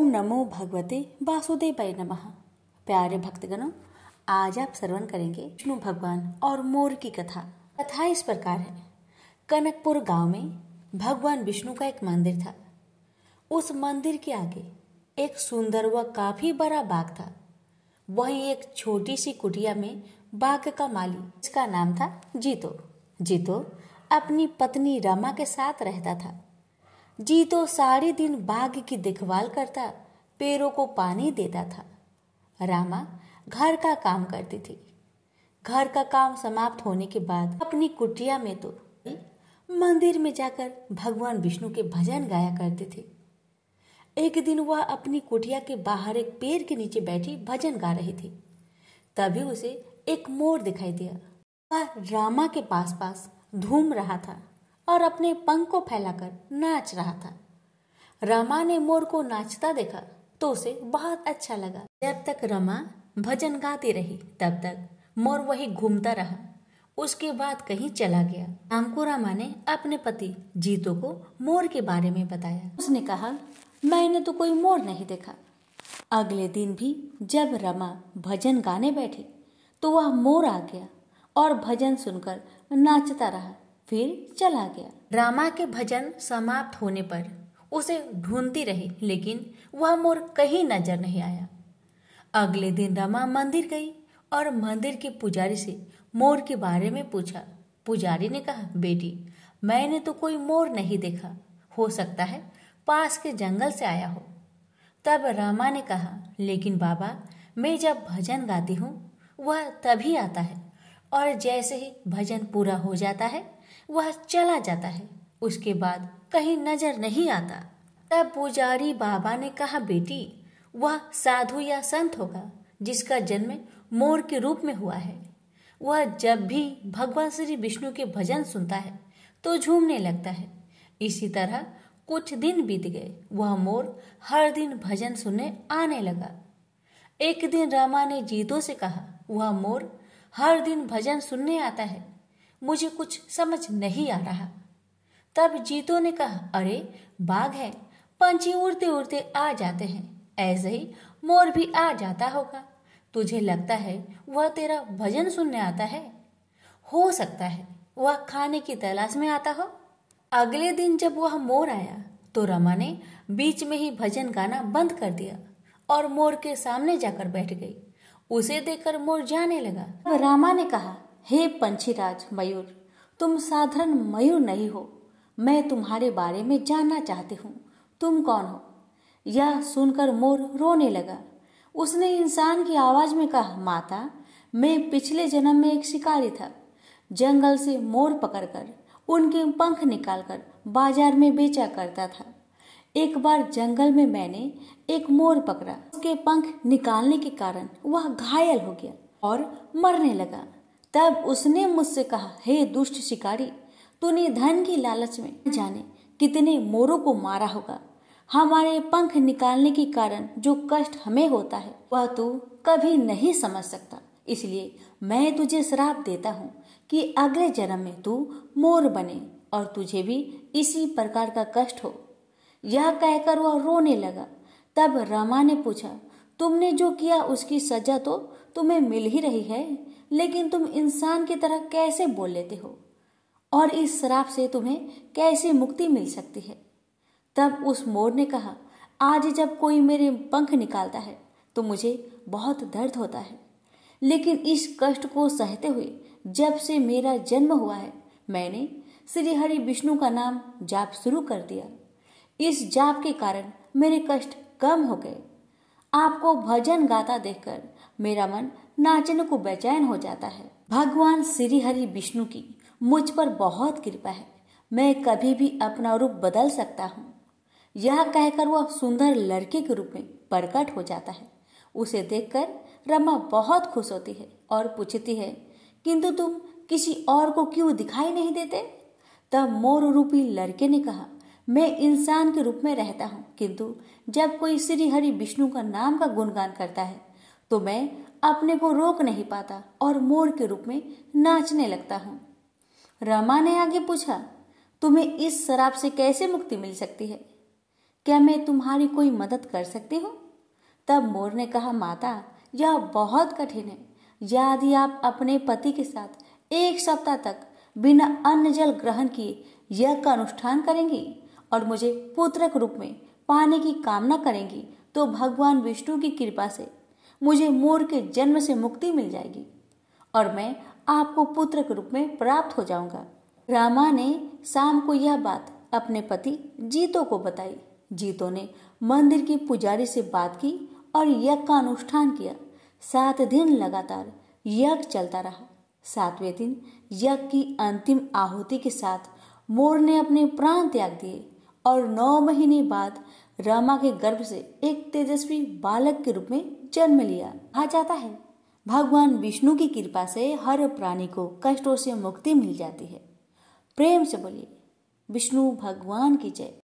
ओम नमो भगवते वासुदेवाय नमः प्यारे भक्तगणों आज आप श्रवण करेंगे विष्णु भगवान और मोर की कथा कथा इस प्रकार है कनकपुर गांव में भगवान विष्णु का एक मंदिर था उस मंदिर के आगे एक सुंदर व काफी बड़ा बाग था वहीं एक छोटी सी कुटिया में बाग का माली जिसका नाम था जीतो जीतो अपनी पत्नी रमा के साथ रहता था जी तो सारे दिन बाघ की देखभाल करता पेड़ों को पानी देता था रामा घर का काम करती थी घर का काम समाप्त होने के बाद अपनी कुटिया में तो मंदिर में जाकर भगवान विष्णु के भजन गाया करते थे एक दिन वह अपनी कुटिया के बाहर एक पेड़ के नीचे बैठी भजन गा रही थी तभी उसे एक मोर दिखाई दिया वह रामा के पास पास धूम रहा था और अपने पंख को फैलाकर नाच रहा था रमा ने मोर को नाचता देखा तो उसे बहुत अच्छा लगा जब तक रमा भजन गाती रही तब तक मोर वही घूमता रहा उसके बाद कहीं चला गया शाम रामा ने अपने पति जीतो को मोर के बारे में बताया उसने कहा मैंने तो कोई मोर नहीं देखा अगले दिन भी जब रमा भजन गाने बैठी तो वह मोर आ गया और भजन सुनकर नाचता रहा फिर चला गया रामा के भजन समाप्त होने पर उसे ढूंढती रही लेकिन वह मोर कहीं नजर नहीं आया अगले दिन रमा मंदिर गई और मंदिर के पुजारी से मोर के बारे में पूछा पुजारी ने कहा बेटी मैंने तो कोई मोर नहीं देखा हो सकता है पास के जंगल से आया हो तब रामा ने कहा लेकिन बाबा मैं जब भजन गाती हूँ वह तभी आता है और जैसे ही भजन पूरा हो जाता है वह चला जाता है उसके बाद कहीं नजर नहीं आता तब पुजारी बाबा ने कहा बेटी वह साधु या संत होगा जिसका जन्म मोर के रूप में हुआ है वह जब भी भगवान श्री विष्णु के भजन सुनता है तो झूमने लगता है इसी तरह कुछ दिन बीत गए वह मोर हर दिन भजन सुनने आने लगा एक दिन रामा ने जीतो से कहा वह मोर हर दिन भजन सुनने आता है मुझे कुछ समझ नहीं आ रहा तब जीतो ने कहा अरे बाघ है पंछी उड़ते उड़ते आ जाते हैं ऐसे ही मोर भी आ जाता होगा तुझे लगता है वह तेरा भजन सुनने आता है हो सकता है वह खाने की तलाश में आता हो अगले दिन जब वह मोर आया तो रमा ने बीच में ही भजन गाना बंद कर दिया और मोर के सामने जाकर बैठ गई उसे देखकर मोर जाने लगा रामा ने कहा हे पंछीराज मयूर तुम साधारण मयूर नहीं हो मैं तुम्हारे बारे में जानना चाहती हूँ तुम कौन हो यह सुनकर मोर रोने लगा उसने इंसान की आवाज में कहा माता मैं पिछले जन्म में एक शिकारी था जंगल से मोर पकड़कर उनके पंख निकालकर बाजार में बेचा करता था एक बार जंगल में मैंने एक मोर पकड़ा उसके पंख निकालने के कारण वह घायल हो गया और मरने लगा तब उसने मुझसे कहा हे दुष्ट शिकारी तूने धन की लालच में जाने कितने मोरों को मारा होगा हमारे पंख निकालने के कारण जो कष्ट हमें होता है वह तू कभी नहीं समझ सकता इसलिए मैं तुझे श्राप देता हूँ कि अगले जन्म में तू मोर बने और तुझे भी इसी प्रकार का कष्ट हो यह कहकर वह रोने लगा तब रमा ने पूछा तुमने जो किया उसकी सजा तो तुम्हें मिल ही रही है लेकिन तुम इंसान की तरह कैसे बोल लेते हो और इस शराब से तुम्हें कैसे मुक्ति मिल सकती है तब उस मोर ने कहा आज जब कोई मेरे पंख निकालता है तो मुझे बहुत दर्द होता है लेकिन इस कष्ट को सहते हुए जब से मेरा जन्म हुआ है मैंने श्री हरि विष्णु का नाम जाप शुरू कर दिया इस जाप के कारण मेरे कष्ट कम हो गए आपको भजन गाता देखकर मेरा मन नाचने को बेचैन हो जाता है भगवान श्री हरि विष्णु की मुझ पर बहुत कृपा है मैं कभी भी अपना रूप बदल सकता हूँ यह कहकर वह सुंदर लड़के के रूप में प्रकट हो जाता है उसे देखकर रमा बहुत खुश होती है और पूछती है किंतु तुम किसी और को क्यों दिखाई नहीं देते तब मोर रूपी लड़के ने कहा मैं इंसान के रूप में रहता हूँ किंतु जब कोई श्री हरि विष्णु का नाम का गुणगान करता है तो मैं अपने को रोक नहीं पाता और मोर के रूप में नाचने लगता हूँ रमा ने आगे पूछा तुम्हें इस शराब से कैसे मुक्ति मिल सकती है क्या मैं तुम्हारी कोई मदद कर सकती हूँ तब मोर ने कहा माता यह बहुत कठिन है यदि आप अपने पति के साथ एक सप्ताह तक बिना अन्न जल ग्रहण किए यज्ञ का अनुष्ठान करेंगी और मुझे पुत्र के रूप में पाने की कामना करेंगी तो भगवान विष्णु की कृपा से मुझे मोर के जन्म से मुक्ति मिल जाएगी और मैं आपको पुत्र के रूप में प्राप्त हो जाऊंगा रामा ने शाम को यह बात अपने पति जीतो को बताई जीतो ने मंदिर की पुजारी से बात की और यज्ञ का अनुष्ठान किया सात दिन लगातार यज्ञ चलता रहा सातवें दिन यज्ञ की अंतिम आहुति के साथ मोर ने अपने प्राण त्याग दिए और नौ महीने बाद रामा के गर्भ से एक तेजस्वी बालक के रूप में जन्म लिया कहा जाता है भगवान विष्णु की कृपा से हर प्राणी को कष्टों से मुक्ति मिल जाती है प्रेम से बोलिए विष्णु भगवान की जय